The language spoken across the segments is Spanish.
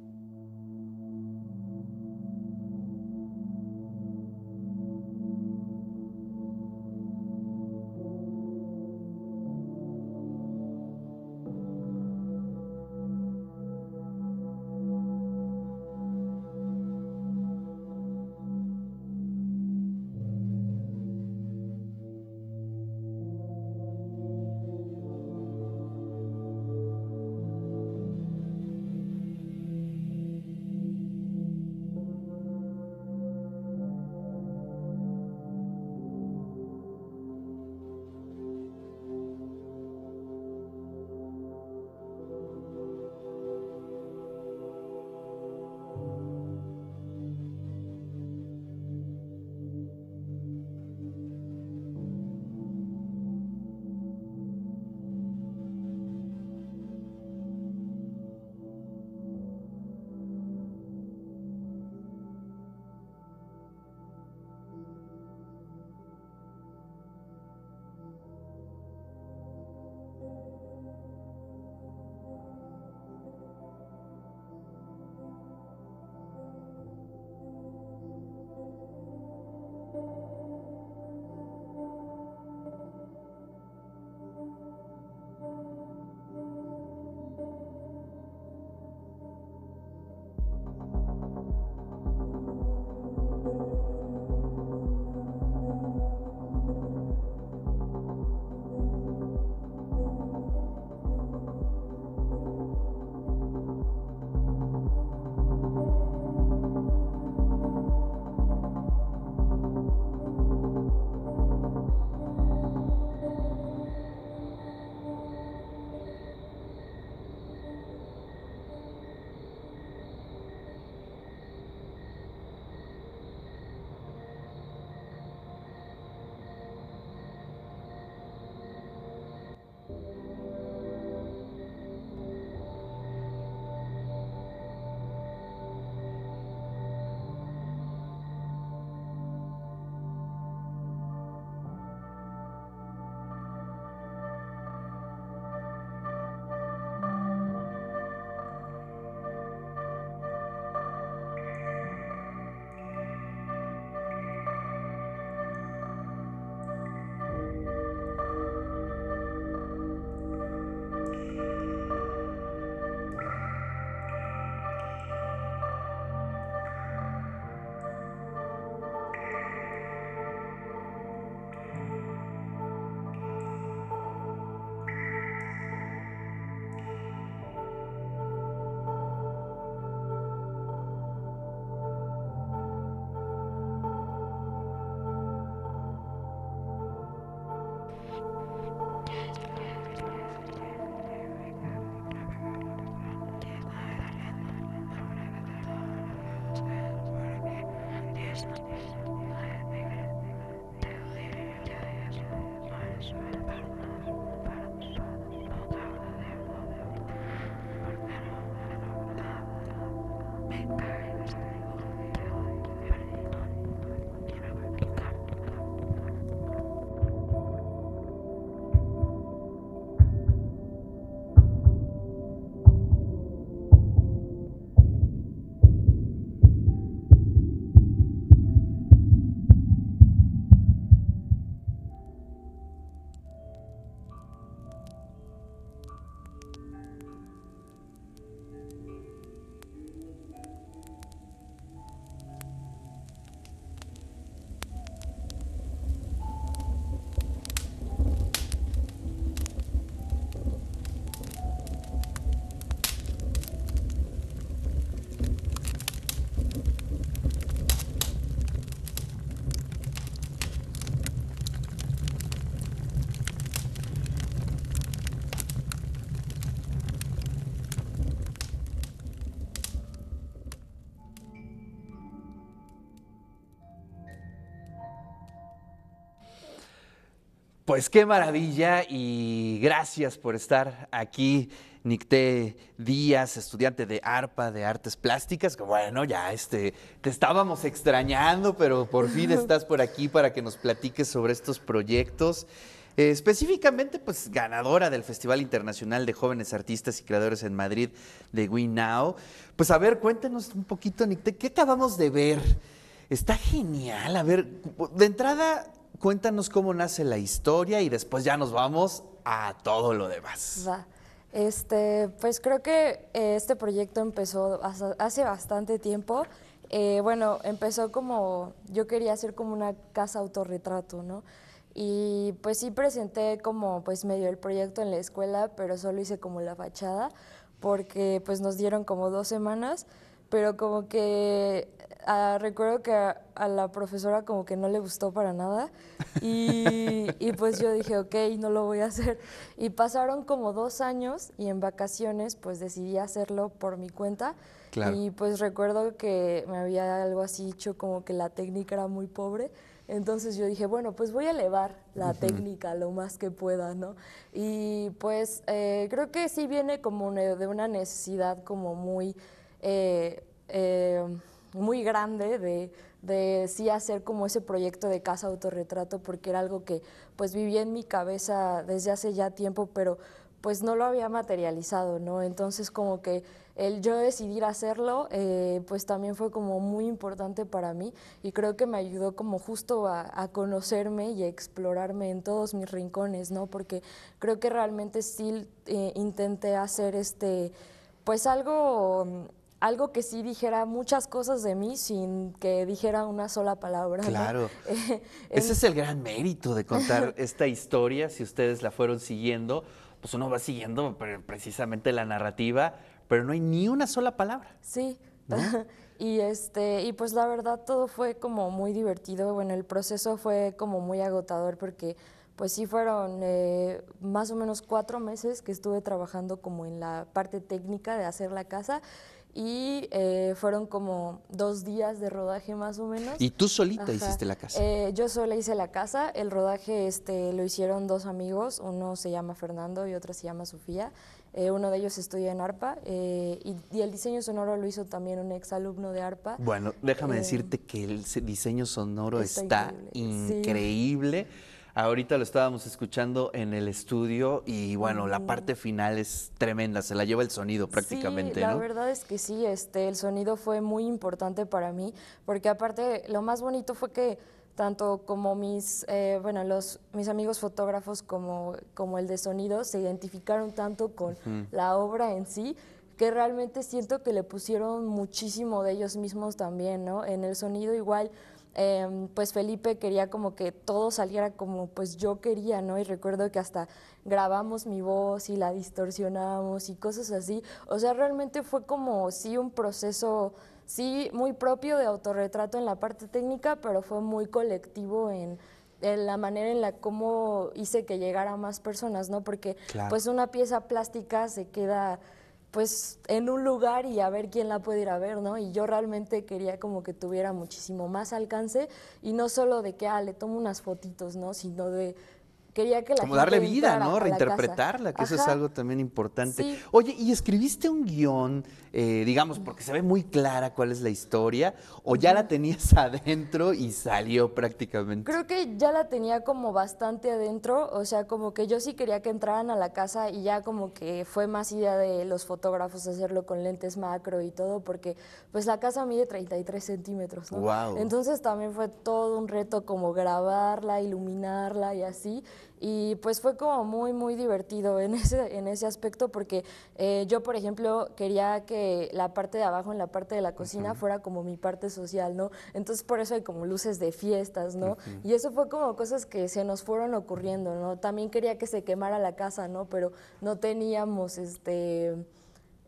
Thank you. Pues qué maravilla y gracias por estar aquí, Nicté Díaz, estudiante de ARPA de Artes Plásticas, bueno, ya este, te estábamos extrañando, pero por fin estás por aquí para que nos platiques sobre estos proyectos. Eh, específicamente, pues ganadora del Festival Internacional de Jóvenes Artistas y Creadores en Madrid de We Pues a ver, cuéntenos un poquito, Nicté, ¿qué acabamos de ver? Está genial. A ver, de entrada, cuéntanos cómo nace la historia y después ya nos vamos a todo lo demás. Este, pues creo que eh, este proyecto empezó hace bastante tiempo. Eh, bueno, empezó como yo quería hacer como una casa autorretrato, ¿no? Y pues sí presenté como pues medio el proyecto en la escuela, pero solo hice como la fachada porque pues nos dieron como dos semanas pero como que ah, recuerdo que a, la profesora como que no le gustó para nada y, pues yo dije, ok, no lo voy a hacer. Y pasaron como dos años y en vacaciones pues decidí hacerlo por mi cuenta. Y pues recuerdo que me había algo así dicho como que la técnica era muy pobre. Entonces yo dije, bueno, pues voy a elevar la técnica lo más que pueda, ¿no? Y pues eh, creo que sí viene como de una necesidad como muy eh, eh, muy grande de, sí hacer como ese proyecto de casa autorretrato porque era algo que pues vivía en mi cabeza desde hace ya tiempo, pero pues no lo había materializado, ¿no? Entonces como que el yo decidir hacerlo, eh, pues también fue como muy importante para mí y creo que me ayudó como justo a, conocerme y explorarme en todos mis rincones, ¿no? Porque creo que realmente sí intenté hacer este, pues algo algo que sí dijera muchas cosas de mí sin que dijera una sola palabra. Claro. Eh, Ese es el gran mérito de contar esta historia, si ustedes la fueron siguiendo, pues uno va siguiendo precisamente la narrativa, pero no hay ni una sola palabra. Sí. y este, y pues la verdad todo fue como muy divertido. Bueno, el proceso fue como muy agotador porque pues sí fueron eh, más o menos cuatro meses que estuve trabajando como en la parte técnica de hacer la casa y eh, fueron como dos días de rodaje más o menos. ¿Y tú solita hiciste la casa? Eh, yo sola hice la casa, el rodaje este, lo hicieron dos amigos, uno se llama Fernando y otro se llama Sofía, eh, uno de ellos estudia en ARPA y, el diseño sonoro lo hizo también un exalumno de ARPA. Bueno, déjame decirte que el diseño sonoro está, increíble. Ahorita lo estábamos escuchando en el estudio y bueno, la parte final es tremenda, se la lleva el sonido prácticamente. Sí, la verdad es que sí, este, el sonido fue muy importante para mí, porque aparte lo más bonito fue que tanto como mis, eh, bueno, los, mis amigos fotógrafos como, como el de sonido se identificaron tanto con la obra en sí que realmente siento que le pusieron muchísimo de ellos mismos también, ¿no? En el sonido igual Em, pues Felipe quería como que todo saliera como pues yo quería, ¿no? Y recuerdo que hasta grabamos mi voz y la distorsionamos y cosas así. O sea, realmente fue como sí un proceso, sí muy propio de autorretrato en la parte técnica, pero fue muy colectivo en, la manera en la cómo hice que llegara a más personas, ¿no? Porque pues una pieza plástica se queda pues en un lugar y a ver quién la puede ir a ver, ¿no? Y yo realmente quería como que tuviera muchísimo más alcance y no solo de que, ah, le tomo unas fotitos, ¿no? Sino de que Como darle vida, ¿no? Reinterpretarla, que eso es algo también importante. Oye, ¿y escribiste un guión, eh, digamos, porque se ve muy clara cuál es la historia, o ya la tenías adentro y salió prácticamente? Creo que ya la tenía como bastante adentro, o sea, como que yo sí quería que entraran a la casa y ya como que fue más idea de los fotógrafos hacerlo con lentes macro y todo, porque pues la casa mide 33 centímetros, ¿no? Wow. Entonces también fue todo un reto como grabarla, iluminarla y así. Y pues fue como muy, muy divertido en ese, en ese aspecto porque eh, yo, por ejemplo, quería que la parte de abajo, en la parte de la cocina, fuera como mi parte social, ¿no? Entonces por eso hay como luces de fiestas, ¿no? Y eso fue como cosas que se nos fueron ocurriendo, ¿no? También quería que se quemara la casa, ¿no? Pero no teníamos este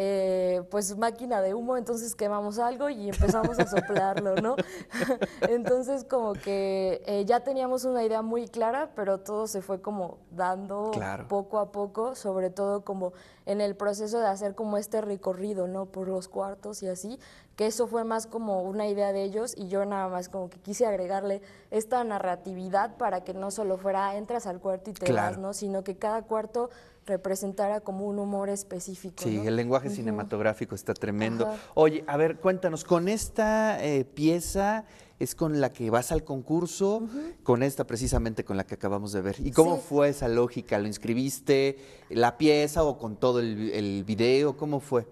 eh, pues máquina de humo, entonces quemamos algo y empezamos a soplarlo, ¿no? entonces como que eh, ya teníamos una idea muy clara, pero todo se fue como dando poco a poco, sobre todo como en el proceso de hacer como este recorrido, ¿no? Por los cuartos y así, que eso fue más como una idea de ellos y yo nada más como que quise agregarle esta narratividad para que no solo fuera entras al cuarto y te vas, ¿no? sino que cada cuarto representara como un humor específico. Sí, el lenguaje cinematográfico está tremendo. Oye, a ver, cuéntanos, con esta eh, pieza es con la que vas al concurso, con esta precisamente con la que acabamos de ver. ¿Y cómo fue esa lógica? ¿Lo inscribiste la pieza o con todo el, el video? ¿Cómo fue?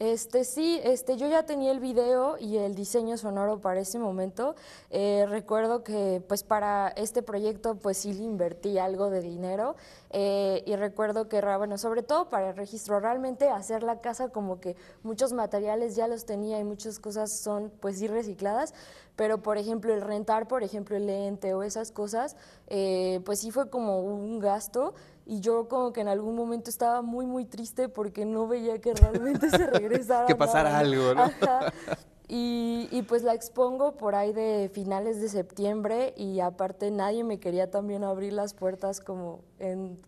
Este, sí, este, yo ya tenía el video y el diseño sonoro para ese momento. Eh, recuerdo que pues para este proyecto pues sí le invertí algo de dinero eh, y recuerdo que, bueno, sobre todo para el registro, realmente hacer la casa como que muchos materiales ya los tenía y muchas cosas son pues sí recicladas, pero por ejemplo el rentar, por ejemplo el lente o esas cosas, eh, pues sí fue como un gasto y yo como que en algún momento estaba muy, muy triste porque no veía que realmente se regresara. que pasara algo, ¿no? Y, y, pues la expongo por ahí de finales de septiembre y aparte nadie me quería también abrir las puertas como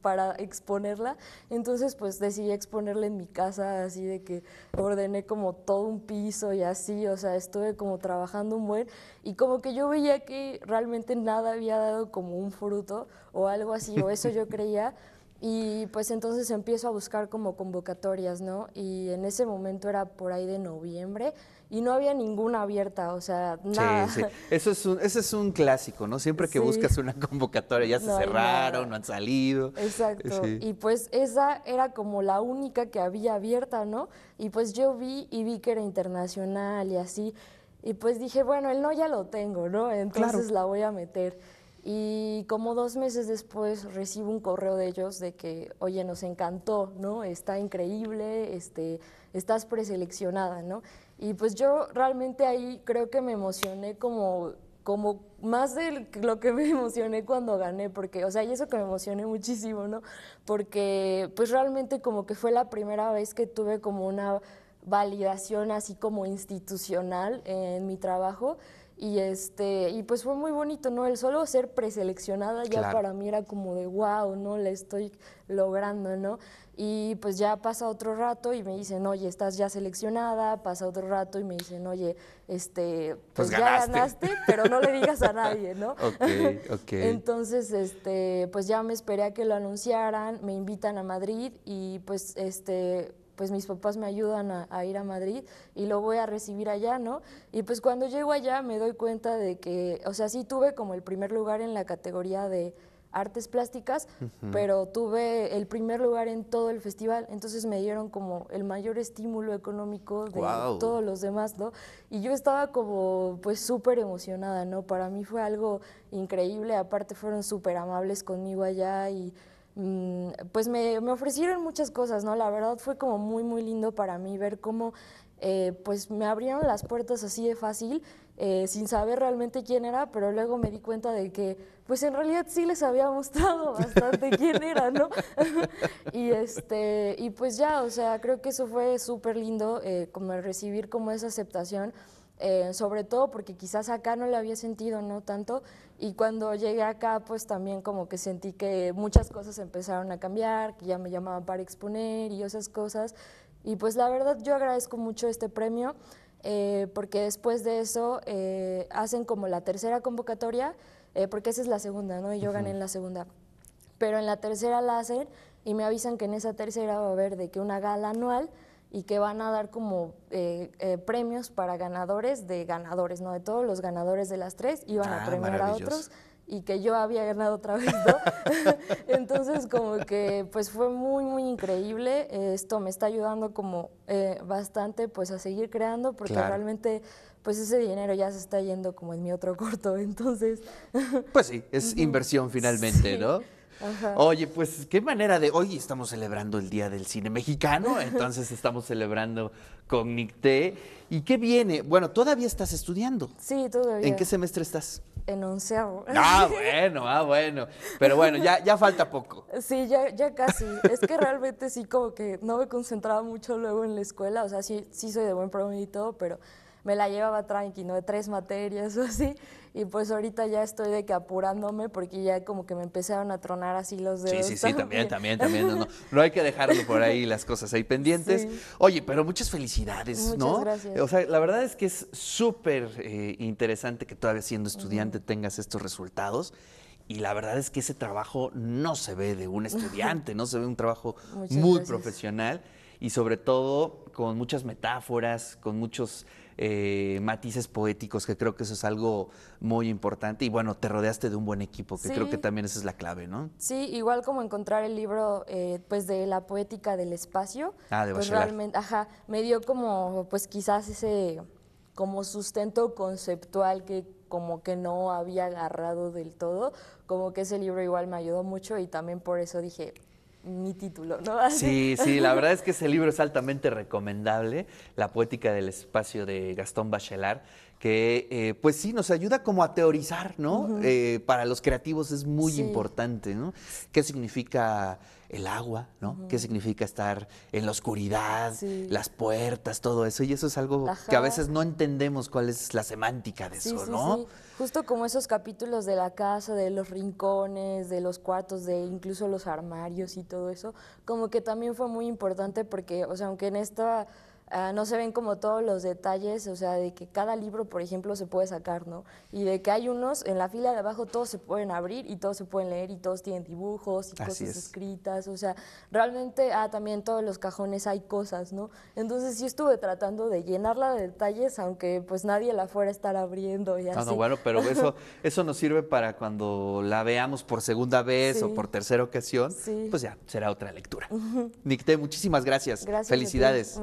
para exponerla. Entonces pues decidí exponerla en mi casa, así de que ordené como todo un piso y así, o sea, estuve como trabajando un buen y como que yo veía que realmente nada había dado como un fruto o algo así, o eso yo creía. Y pues entonces empiezo a buscar como convocatorias, ¿no? Y en ese momento era por ahí de noviembre y no había ninguna abierta, o sea, nada. Sí, sí. Eso es un, ese es un clásico, ¿no? Siempre que buscas una convocatoria ya se cerraron, no han salido. Exacto. Y pues esa era como la única que había abierta, ¿no? Y pues yo vi y vi que era internacional y así. Y pues dije, bueno, el no ya lo tengo, ¿no? Entonces la voy a meter. Y como dos meses después recibo un correo de ellos de que, oye, nos encantó, ¿no? Está increíble, este, estás preseleccionada, ¿no? Y pues yo realmente ahí creo que me emocioné como, como más de lo que me emocioné cuando gané, porque, o sea, y eso que me emocioné muchísimo, ¿no? Porque pues realmente como que fue la primera vez que tuve como una validación así como institucional en mi trabajo y, este, y pues fue muy bonito, ¿no? El solo ser preseleccionada ya para mí era como de wow, ¿no? La estoy logrando, ¿no? Y pues ya pasa otro rato y me dicen, oye, estás ya seleccionada, pasa otro rato y me dicen, oye, este, pues, pues ya ganaste, pero no le digas a nadie, ¿no? ok, ok. Entonces, este, pues ya me esperé a que lo anunciaran, me invitan a Madrid y pues este, pues mis papás me ayudan a, ir a Madrid y lo voy a recibir allá, ¿no? Y pues cuando llego allá me doy cuenta de que, o sea, sí tuve como el primer lugar en la categoría de artes plásticas, pero tuve el primer lugar en todo el festival, entonces me dieron como el mayor estímulo económico de todos los demás, ¿no? Y yo estaba como pues súper emocionada, ¿no? Para mí fue algo increíble, aparte fueron súper amables conmigo allá y Mm, pues me, ofrecieron muchas cosas, ¿no? La verdad fue como muy, muy lindo para mí ver cómo eh, pues me abrieron las puertas así de fácil, eh, sin saber realmente quién era, pero luego me di cuenta de que pues en realidad sí les había mostrado bastante quién era, ¿no? y, este, y pues ya, o sea, creo que eso fue súper lindo, eh, como recibir como esa aceptación. Eh, sobre todo porque quizás acá no lo había sentido, ¿no? Tanto, y cuando llegué acá, pues también como que sentí que muchas cosas empezaron a cambiar, que ya me llamaban para exponer y esas cosas, y pues la verdad yo agradezco mucho este premio, eh, porque después de eso eh, hacen como la tercera convocatoria, porque esa es la segunda, ¿no? Y yo gané en la segunda, pero en la tercera la hacen y me avisan que en esa tercera va a haber de que una gala anual, y que van a dar como eh, eh, premios para ganadores de ganadores, ¿no? De todos los ganadores de las tres iban a ah, premiar a otros y que yo había ganado otra vez, ¿no? Entonces como que pues fue muy, muy increíble. Esto me está ayudando como eh, bastante pues a seguir creando porque realmente pues ese dinero ya se está yendo como en mi otro corto, entonces... Pues sí, es inversión finalmente, ¿no? Oye, pues qué manera de. Hoy estamos celebrando el Día del Cine Mexicano, entonces estamos celebrando con Nicté. ¿Y qué viene? Bueno, todavía estás estudiando. Sí, todavía. ¿En qué semestre estás? En onceavo. Ah, bueno, ah, bueno. Pero bueno, ya, ya falta poco. Sí, ya, ya casi. Es que realmente sí, como que no me concentraba mucho luego en la escuela. O sea, sí, sí soy de buen promedio y todo, pero me la llevaba tranqui, ¿no? De tres materias o así. Y pues ahorita ya estoy de que apurándome porque ya como que me empezaron a tronar así los dedos. Sí, sí, sí, también, también, también. No, hay que dejarlo por ahí las cosas ahí pendientes. Oye, pero muchas felicidades, muchas ¿no? gracias. O sea, la verdad es que es súper eh, interesante que todavía siendo estudiante tengas estos resultados. Y la verdad es que ese trabajo no se ve de un estudiante, no se ve un trabajo muy profesional y sobre todo con muchas metáforas, con muchos eh, matices poéticos, que creo que eso es algo muy importante. Y bueno, te rodeaste de un buen equipo, que creo que también esa es la clave, ¿no? Sí, igual como encontrar el libro eh, pues de la poética del espacio. Ah, de pues, realmente, ajá, me dio como pues quizás ese como sustento conceptual que como que no había agarrado del todo, como que ese libro igual me ayudó mucho y también por eso dije, mi título, ¿no? Sí, sí, la verdad es que ese libro es altamente recomendable, La poética del espacio de Gastón Bachelard que eh, pues sí, nos ayuda como a teorizar, ¿no? Eh, para los creativos es muy importante, ¿no? ¿Qué significa el agua, ¿no? ¿Qué significa estar en la oscuridad, las puertas, todo eso? Y eso es algo que a veces no entendemos cuál es la semántica de eso, ¿no? Justo como esos capítulos de la casa, de los rincones, de los cuartos, de incluso los armarios y todo eso, como que también fue muy importante porque, o sea, aunque en esta Ah, no se ven como todos los detalles, o sea, de que cada libro, por ejemplo, se puede sacar, ¿no? Y de que hay unos, en la fila de abajo todos se pueden abrir y todos se pueden leer y todos tienen dibujos y cosas escritas, o sea, realmente, ah, también todos los cajones hay cosas, ¿no? Entonces sí estuve tratando de llenarla de detalles, aunque pues nadie la fuera a estar abriendo y ah, así. bueno, pero eso, eso nos sirve para cuando la veamos por segunda vez o por tercera ocasión, pues ya será otra lectura. Nicté, muchísimas gracias. Gracias. Felicidades.